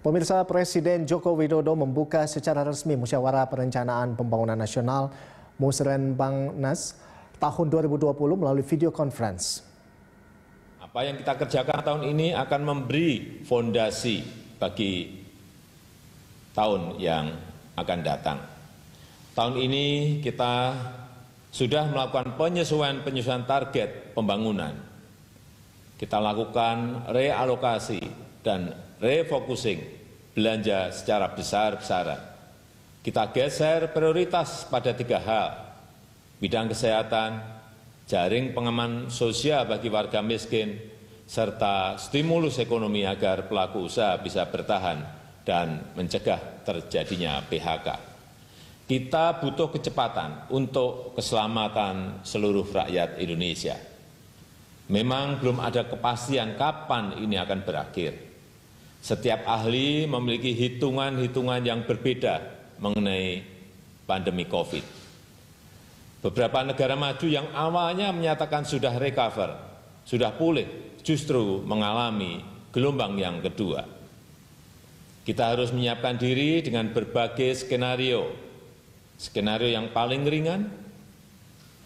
Pemirsa Presiden Joko Widodo membuka secara resmi musyawarah perencanaan pembangunan nasional Musrenbangnas tahun 2020 melalui video conference. Apa yang kita kerjakan tahun ini akan memberi fondasi bagi tahun yang akan datang. Tahun ini kita sudah melakukan penyesuaian-penyesuaian target pembangunan. Kita lakukan realokasi dan refocusing belanja secara besar-besaran. Kita geser prioritas pada tiga hal, bidang kesehatan, jaring pengaman sosial bagi warga miskin, serta stimulus ekonomi agar pelaku usaha bisa bertahan dan mencegah terjadinya PHK. Kita butuh kecepatan untuk keselamatan seluruh rakyat Indonesia. Memang belum ada kepastian kapan ini akan berakhir. Setiap ahli memiliki hitungan-hitungan yang berbeda mengenai pandemi COVID. Beberapa negara maju yang awalnya menyatakan sudah recover, sudah pulih, justru mengalami gelombang yang kedua. Kita harus menyiapkan diri dengan berbagai skenario. Skenario yang paling ringan,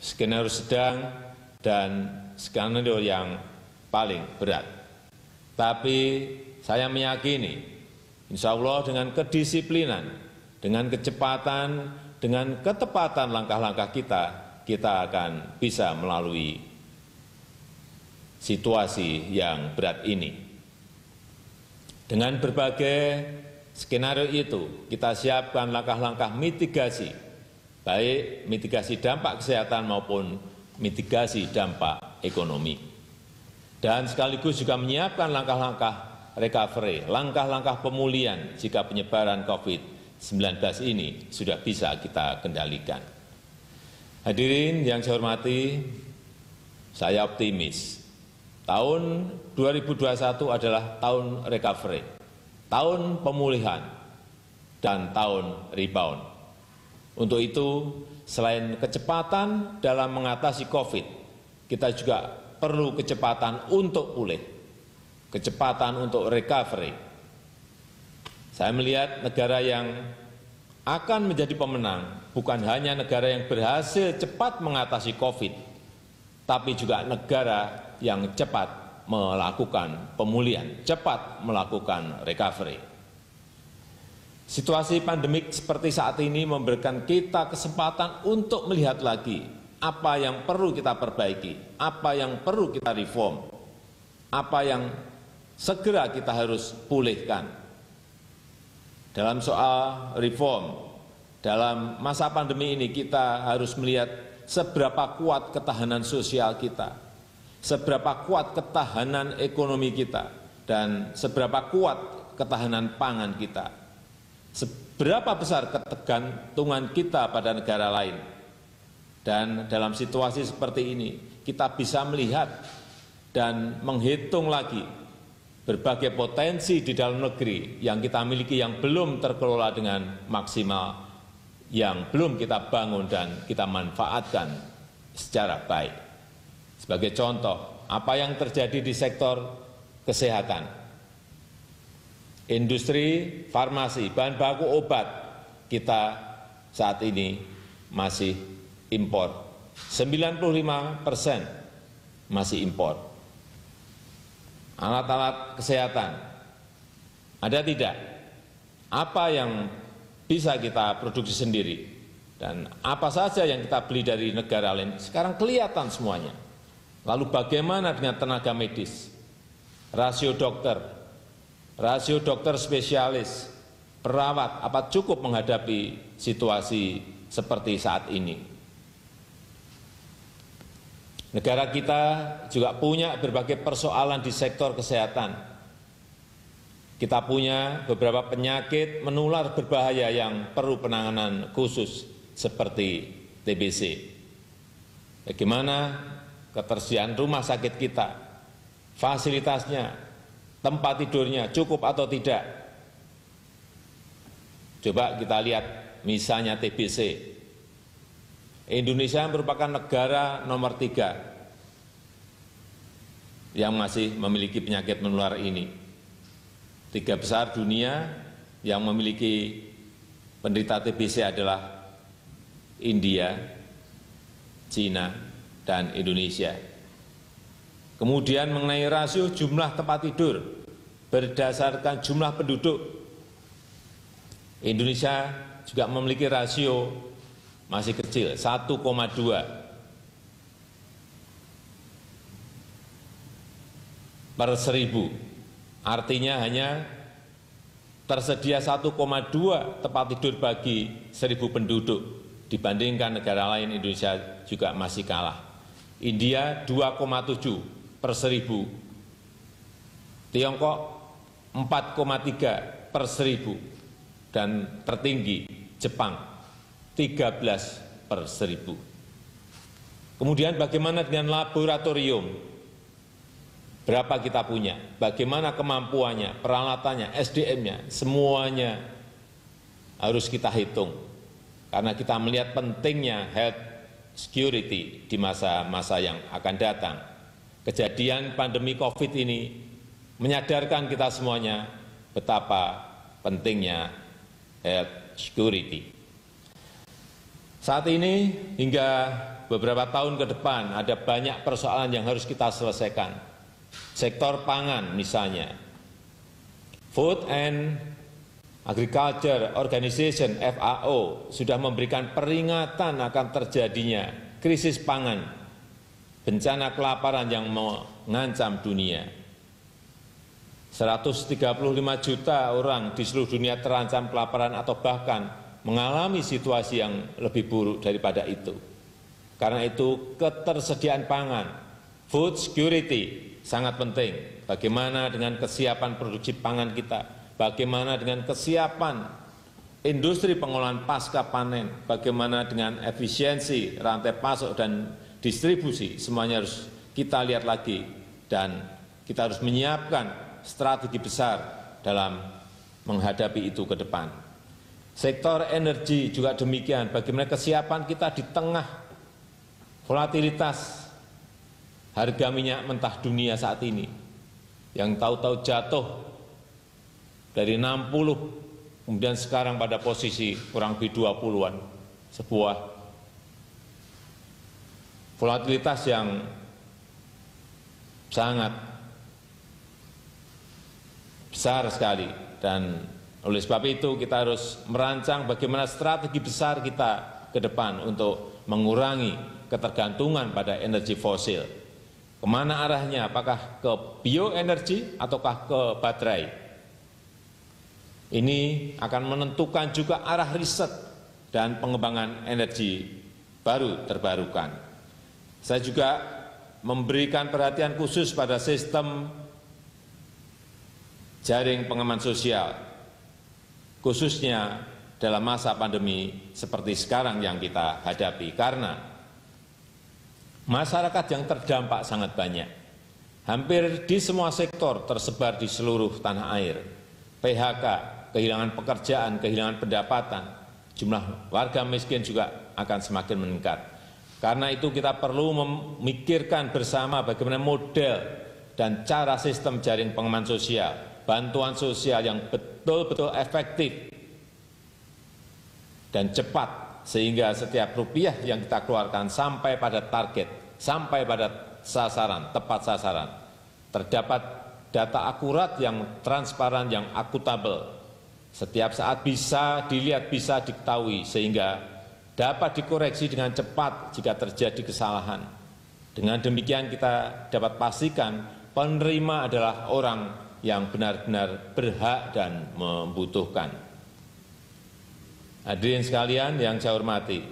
skenario sedang, dan skenario yang paling berat. Tapi saya meyakini, insya Allah dengan kedisiplinan, dengan kecepatan, dengan ketepatan langkah-langkah kita, kita akan bisa melalui situasi yang berat ini. Dengan berbagai skenario itu, kita siapkan langkah-langkah mitigasi, baik mitigasi dampak kesehatan maupun mitigasi dampak ekonomi dan sekaligus juga menyiapkan langkah-langkah recovery, langkah-langkah pemulihan jika penyebaran COVID-19 ini sudah bisa kita kendalikan. Hadirin yang saya hormati, saya optimis. Tahun 2021 adalah tahun recovery, tahun pemulihan, dan tahun rebound. Untuk itu, selain kecepatan dalam mengatasi COVID, kita juga perlu kecepatan untuk pulih, kecepatan untuk recovery. Saya melihat negara yang akan menjadi pemenang bukan hanya negara yang berhasil cepat mengatasi COVID, tapi juga negara yang cepat melakukan pemulihan, cepat melakukan recovery. Situasi pandemik seperti saat ini memberikan kita kesempatan untuk melihat lagi apa yang perlu kita perbaiki, apa yang perlu kita reform, apa yang segera kita harus pulihkan. Dalam soal reform, dalam masa pandemi ini kita harus melihat seberapa kuat ketahanan sosial kita, seberapa kuat ketahanan ekonomi kita, dan seberapa kuat ketahanan pangan kita, seberapa besar ketegantungan kita pada negara lain, dan dalam situasi seperti ini, kita bisa melihat dan menghitung lagi berbagai potensi di dalam negeri yang kita miliki yang belum terkelola dengan maksimal, yang belum kita bangun dan kita manfaatkan secara baik. Sebagai contoh, apa yang terjadi di sektor kesehatan, industri farmasi, bahan baku obat, kita saat ini masih impor, 95 persen masih impor. Alat-alat kesehatan, ada tidak? Apa yang bisa kita produksi sendiri? Dan apa saja yang kita beli dari negara lain? Sekarang kelihatan semuanya. Lalu bagaimana dengan tenaga medis? Rasio dokter, rasio dokter spesialis, perawat, apa cukup menghadapi situasi seperti saat ini? Negara kita juga punya berbagai persoalan di sektor kesehatan. Kita punya beberapa penyakit menular berbahaya yang perlu penanganan khusus seperti TBC. Bagaimana ketersediaan rumah sakit kita, fasilitasnya, tempat tidurnya cukup atau tidak. Coba kita lihat misalnya TBC, indonesia merupakan negara nomor tiga yang masih memiliki penyakit menular ini. Tiga besar dunia yang memiliki penderita TBC adalah India, Cina, dan Indonesia. Kemudian mengenai rasio jumlah tempat tidur berdasarkan jumlah penduduk, Indonesia juga memiliki rasio masih kecil, 1,2. per seribu. Artinya hanya tersedia 1,2 tempat tidur bagi seribu penduduk dibandingkan negara lain Indonesia juga masih kalah. India 2,7 per seribu. Tiongkok 4,3 per seribu dan tertinggi Jepang 13 per seribu. Kemudian bagaimana dengan laboratorium? Berapa kita punya? Bagaimana kemampuannya, peralatannya, SDM-nya? Semuanya harus kita hitung. Karena kita melihat pentingnya health security di masa-masa yang akan datang. Kejadian pandemi COVID ini menyadarkan kita semuanya betapa pentingnya health security. Saat ini hingga beberapa tahun ke depan ada banyak persoalan yang harus kita selesaikan. Sektor pangan misalnya. Food and Agriculture Organization FAO sudah memberikan peringatan akan terjadinya krisis pangan, bencana kelaparan yang mengancam dunia. 135 juta orang di seluruh dunia terancam kelaparan atau bahkan mengalami situasi yang lebih buruk daripada itu. Karena itu ketersediaan pangan, food security sangat penting. Bagaimana dengan kesiapan produksi pangan kita, bagaimana dengan kesiapan industri pengolahan pasca panen, bagaimana dengan efisiensi rantai pasok dan distribusi, semuanya harus kita lihat lagi dan kita harus menyiapkan strategi besar dalam menghadapi itu ke depan. Sektor energi juga demikian, bagaimana kesiapan kita di tengah volatilitas harga minyak mentah dunia saat ini yang tahu-tahu jatuh dari 60 kemudian sekarang pada posisi kurang lebih 20-an sebuah volatilitas yang sangat besar sekali dan oleh sebab itu kita harus merancang bagaimana strategi besar kita ke depan untuk mengurangi ketergantungan pada energi fosil. Kemana arahnya? Apakah ke bioenergi ataukah ke baterai? Ini akan menentukan juga arah riset dan pengembangan energi baru terbarukan. Saya juga memberikan perhatian khusus pada sistem jaring pengaman sosial khususnya dalam masa pandemi seperti sekarang yang kita hadapi, karena masyarakat yang terdampak sangat banyak. Hampir di semua sektor tersebar di seluruh tanah air. PHK, kehilangan pekerjaan, kehilangan pendapatan, jumlah warga miskin juga akan semakin meningkat. Karena itu kita perlu memikirkan bersama bagaimana model dan cara sistem jaring pengaman sosial, bantuan sosial yang betul betul-betul efektif dan cepat sehingga setiap rupiah yang kita keluarkan sampai pada target, sampai pada sasaran, tepat sasaran. Terdapat data akurat yang transparan, yang akutabel. Setiap saat bisa dilihat, bisa diketahui sehingga dapat dikoreksi dengan cepat jika terjadi kesalahan. Dengan demikian kita dapat pastikan penerima adalah orang yang benar-benar berhak dan membutuhkan. Hadirin sekalian yang saya hormati,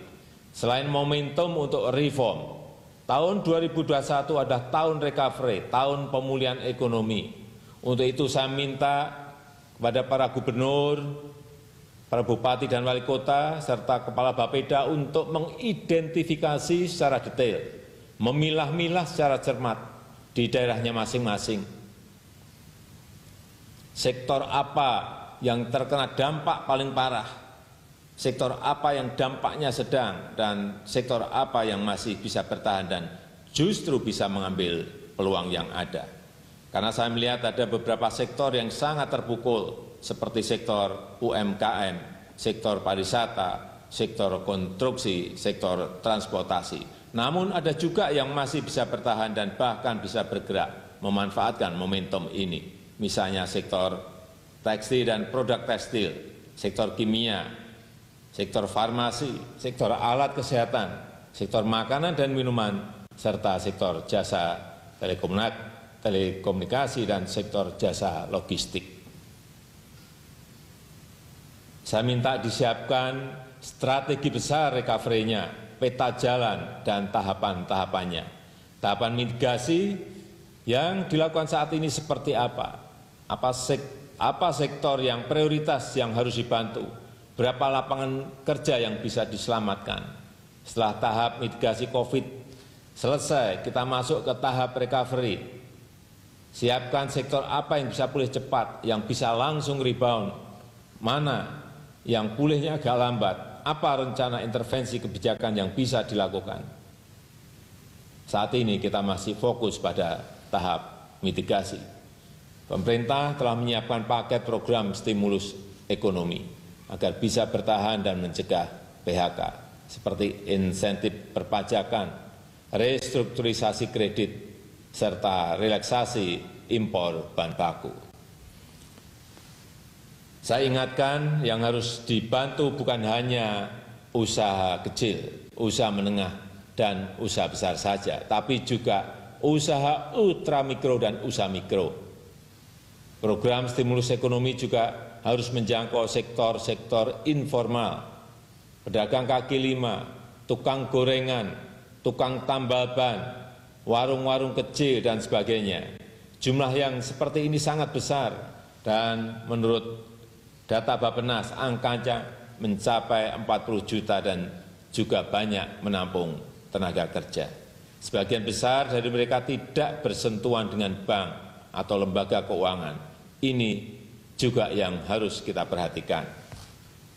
selain momentum untuk reform, tahun 2021 adalah tahun recovery, tahun pemulihan ekonomi. Untuk itu saya minta kepada para gubernur, para bupati dan wali kota, serta kepala Bapeda untuk mengidentifikasi secara detail, memilah-milah secara cermat di daerahnya masing-masing Sektor apa yang terkena dampak paling parah? Sektor apa yang dampaknya sedang dan sektor apa yang masih bisa bertahan dan justru bisa mengambil peluang yang ada? Karena saya melihat ada beberapa sektor yang sangat terpukul seperti sektor UMKM, sektor pariwisata, sektor konstruksi, sektor transportasi. Namun ada juga yang masih bisa bertahan dan bahkan bisa bergerak memanfaatkan momentum ini misalnya sektor tekstil dan produk tekstil, sektor kimia, sektor farmasi, sektor alat kesehatan, sektor makanan dan minuman, serta sektor jasa telekomunikasi dan sektor jasa logistik. Saya minta disiapkan strategi besar recovery-nya, peta jalan, dan tahapan-tahapannya. Tahapan mitigasi yang dilakukan saat ini seperti apa? apa, sek, apa sektor yang prioritas yang harus dibantu, berapa lapangan kerja yang bisa diselamatkan. Setelah tahap mitigasi COVID selesai, kita masuk ke tahap recovery. Siapkan sektor apa yang bisa pulih cepat, yang bisa langsung rebound, mana yang pulihnya agak lambat, apa rencana intervensi kebijakan yang bisa dilakukan. Saat ini kita masih fokus pada tahap mitigasi. Pemerintah telah menyiapkan paket program stimulus ekonomi agar bisa bertahan dan mencegah PHK, seperti insentif perpajakan, restrukturisasi kredit, serta relaksasi impor bahan baku. Saya ingatkan yang harus dibantu bukan hanya usaha kecil, usaha menengah, dan usaha besar saja, tapi juga usaha ultramikro dan usaha mikro Program stimulus ekonomi juga harus menjangkau sektor-sektor informal, pedagang kaki lima, tukang gorengan, tukang tambal ban, warung-warung kecil, dan sebagainya. Jumlah yang seperti ini sangat besar dan menurut data Bapenas angkanya mencapai 40 juta dan juga banyak menampung tenaga kerja. Sebagian besar dari mereka tidak bersentuhan dengan bank atau lembaga keuangan ini juga yang harus kita perhatikan.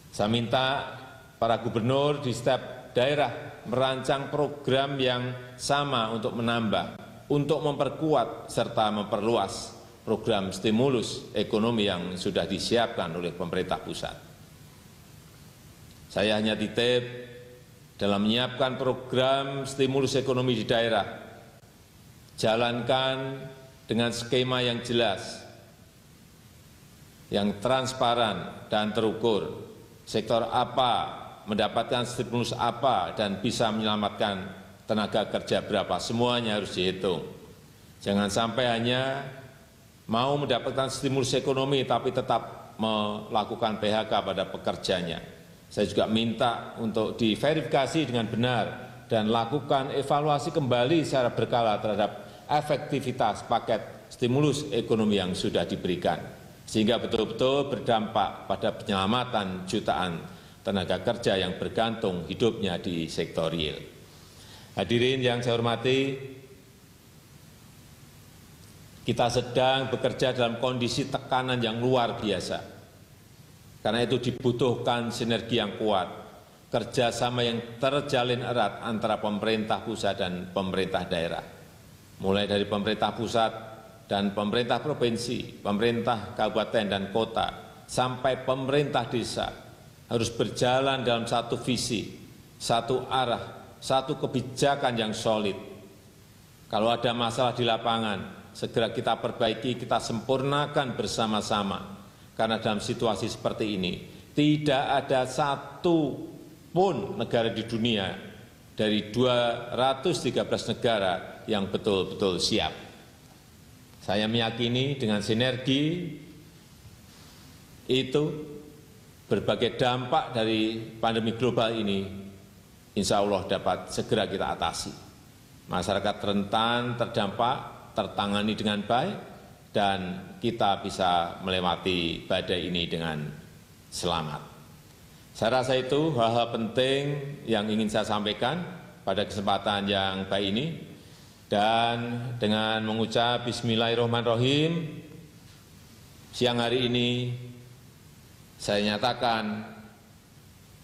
Saya minta para gubernur di setiap daerah merancang program yang sama untuk menambah, untuk memperkuat serta memperluas program stimulus ekonomi yang sudah disiapkan oleh pemerintah pusat. Saya hanya titip dalam menyiapkan program stimulus ekonomi di daerah, jalankan dengan skema yang jelas, yang transparan dan terukur, sektor apa mendapatkan stimulus apa dan bisa menyelamatkan tenaga kerja berapa, semuanya harus dihitung. Jangan sampai hanya mau mendapatkan stimulus ekonomi tapi tetap melakukan PHK pada pekerjanya. Saya juga minta untuk diverifikasi dengan benar dan lakukan evaluasi kembali secara berkala terhadap efektivitas paket stimulus ekonomi yang sudah diberikan sehingga betul-betul berdampak pada penyelamatan jutaan tenaga kerja yang bergantung hidupnya di sektor real. Hadirin yang saya hormati, kita sedang bekerja dalam kondisi tekanan yang luar biasa. Karena itu dibutuhkan sinergi yang kuat, kerjasama yang terjalin erat antara pemerintah pusat dan pemerintah daerah. Mulai dari pemerintah pusat dan pemerintah provinsi, pemerintah kabupaten dan kota, sampai pemerintah desa harus berjalan dalam satu visi, satu arah, satu kebijakan yang solid. Kalau ada masalah di lapangan, segera kita perbaiki, kita sempurnakan bersama-sama. Karena dalam situasi seperti ini, tidak ada satu pun negara di dunia dari 213 negara yang betul-betul siap. Saya meyakini dengan sinergi itu berbagai dampak dari pandemi global ini insya Allah dapat segera kita atasi. Masyarakat rentan terdampak, tertangani dengan baik, dan kita bisa melewati badai ini dengan selamat. Saya rasa itu hal-hal penting yang ingin saya sampaikan pada kesempatan yang baik ini dan dengan mengucap Bismillahirrahmanirrahim, siang hari ini saya nyatakan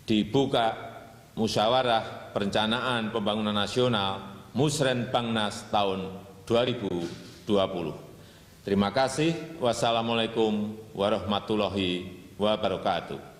dibuka musyawarah perencanaan pembangunan nasional Musren Bangnas tahun 2020. Terima kasih. Wassalamualaikum warahmatullahi wabarakatuh.